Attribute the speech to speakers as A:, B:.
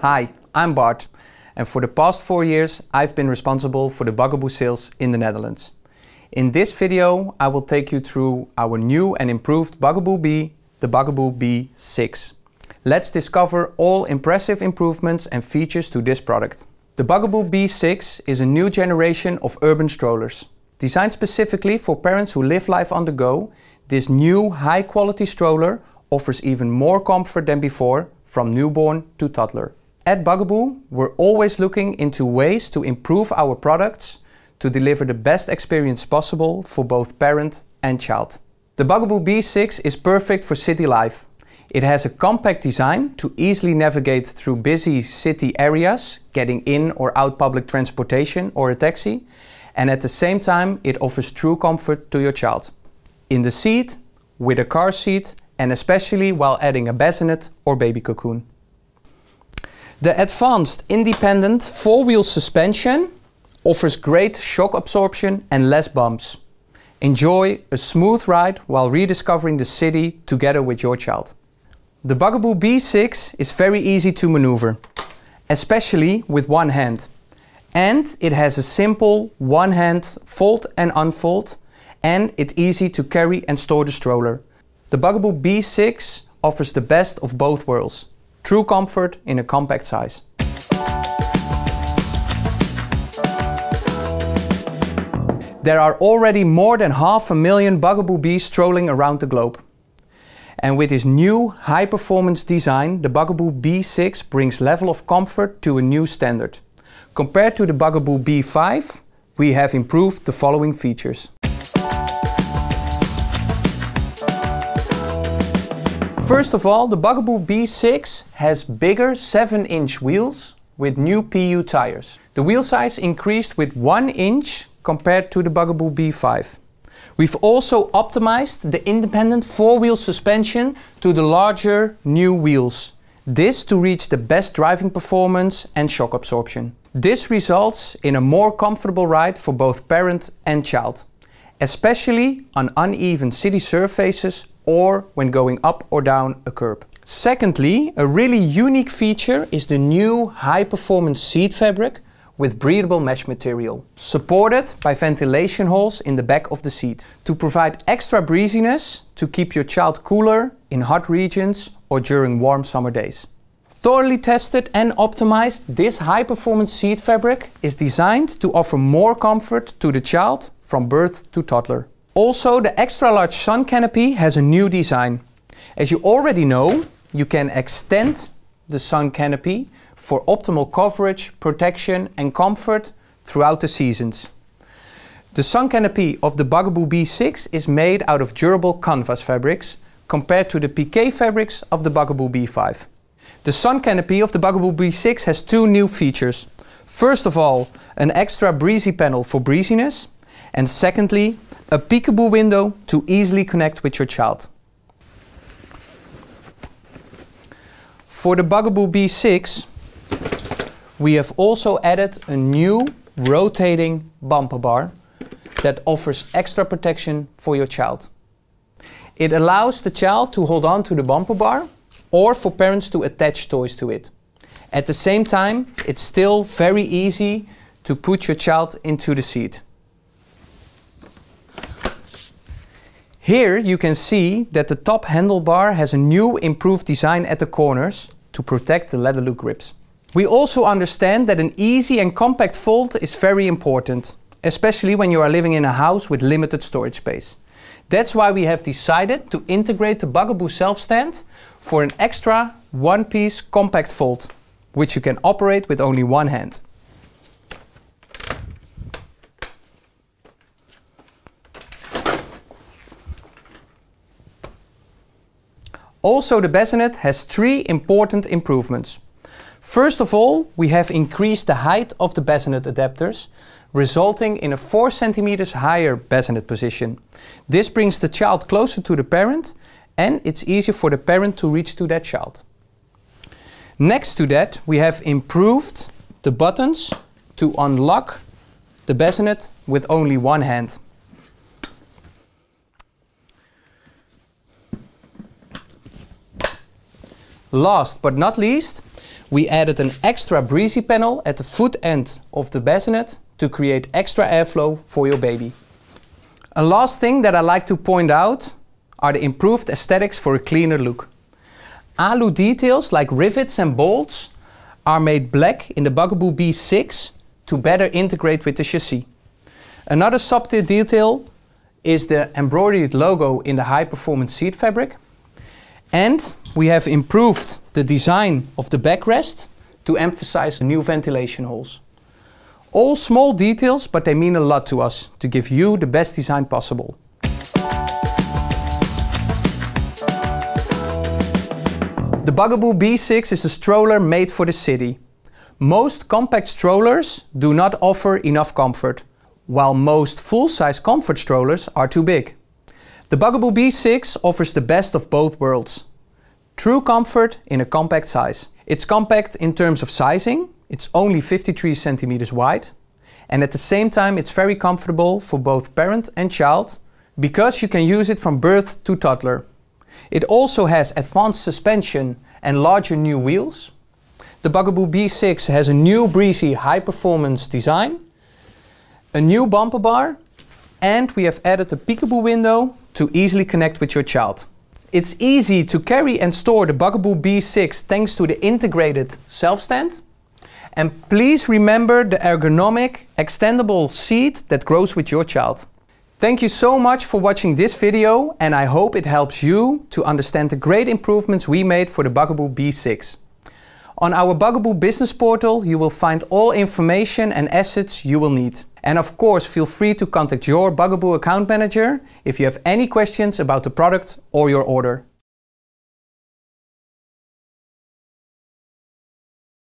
A: Hi, I'm Bart, and for the past four years I've been responsible for the Bugaboo sales in the Netherlands. In this video I will take you through our new and improved Bugaboo B, the Bugaboo B6. Let's discover all impressive improvements and features to this product. The Bugaboo B6 is a new generation of urban strollers. Designed specifically for parents who live life on the go, this new high-quality stroller offers even more comfort than before, from newborn to toddler. At Bugaboo, we're always looking into ways to improve our products to deliver the best experience possible for both parent and child. The Bugaboo B6 is perfect for city life. It has a compact design to easily navigate through busy city areas, getting in or out public transportation or a taxi, and at the same time it offers true comfort to your child. In the seat, with a car seat, and especially while adding a bassinet or baby cocoon. The advanced independent four-wheel suspension offers great shock absorption and less bumps. Enjoy a smooth ride while rediscovering the city together with your child. The Bugaboo B6 is very easy to maneuver, especially with one hand. And it has a simple one hand fold and unfold, and it's easy to carry and store the stroller. The Bugaboo B6 offers the best of both worlds. True comfort in a compact size. There are already more than half a million Bugaboo bees strolling around the globe. And with this new high-performance design, the Bugaboo B6 brings level of comfort to a new standard. Compared to the Bugaboo B5, we have improved the following features. First of all, the Bugaboo B6 has bigger 7-inch wheels with new PU tires. The wheel size increased with 1 inch compared to the Bugaboo B5. We've also optimized the independent four-wheel suspension to the larger new wheels. This to reach the best driving performance and shock absorption. This results in a more comfortable ride for both parent and child especially on uneven city surfaces or when going up or down a curb. Secondly, a really unique feature is the new high-performance seat fabric with breathable mesh material, supported by ventilation holes in the back of the seat to provide extra breeziness to keep your child cooler in hot regions or during warm summer days. Thoroughly tested and optimized, this high-performance seat fabric is designed to offer more comfort to the child from birth to toddler. Also, the extra large sun canopy has a new design. As you already know, you can extend the sun canopy for optimal coverage, protection and comfort throughout the seasons. The sun canopy of the Bugaboo B6 is made out of durable canvas fabrics compared to the PK fabrics of the Bugaboo B5. The sun canopy of the Bugaboo B6 has two new features. First of all, an extra breezy panel for breeziness and secondly, a peekaboo window to easily connect with your child. For the Bugaboo B6, we have also added a new rotating bumper bar that offers extra protection for your child. It allows the child to hold on to the bumper bar or for parents to attach toys to it. At the same time, it's still very easy to put your child into the seat. Here you can see that the top handlebar has a new improved design at the corners to protect the leather loop grips. We also understand that an easy and compact fold is very important, especially when you are living in a house with limited storage space. That's why we have decided to integrate the Bugaboo self-stand for an extra one-piece compact fold, which you can operate with only one hand. Also, the bassinet has three important improvements. First of all, we have increased the height of the bassinet adapters, resulting in a 4 cm higher bassinet position. This brings the child closer to the parent and it's easier for the parent to reach to that child. Next to that, we have improved the buttons to unlock the bassinet with only one hand. Last but not least, we added an extra breezy panel at the foot end of the bassinet to create extra airflow for your baby. A last thing that I like to point out are the improved aesthetics for a cleaner look. Alu details like rivets and bolts are made black in the Bugaboo B6 to better integrate with the chassis. Another subtle detail is the embroidered logo in the high performance seat fabric and we have improved the design of the backrest to emphasize the new ventilation holes. All small details, but they mean a lot to us to give you the best design possible. The Bugaboo B6 is a stroller made for the city. Most compact strollers do not offer enough comfort, while most full-size comfort strollers are too big. The Bugaboo B6 offers the best of both worlds. True comfort in a compact size. It's compact in terms of sizing, it's only 53 centimeters wide, and at the same time it's very comfortable for both parent and child because you can use it from birth to toddler. It also has advanced suspension and larger new wheels. The Bugaboo B6 has a new breezy high performance design, a new bumper bar, and we have added a peekaboo window to easily connect with your child. It's easy to carry and store the Bugaboo B6 thanks to the integrated self-stand. And please remember the ergonomic, extendable seat that grows with your child. Thank you so much for watching this video and I hope it helps you to understand the great improvements we made for the Bugaboo B6. On our Bugaboo business portal you will find all information and assets you will need. And of course, feel free to contact your Bugaboo account manager if you have any questions about the product or your order.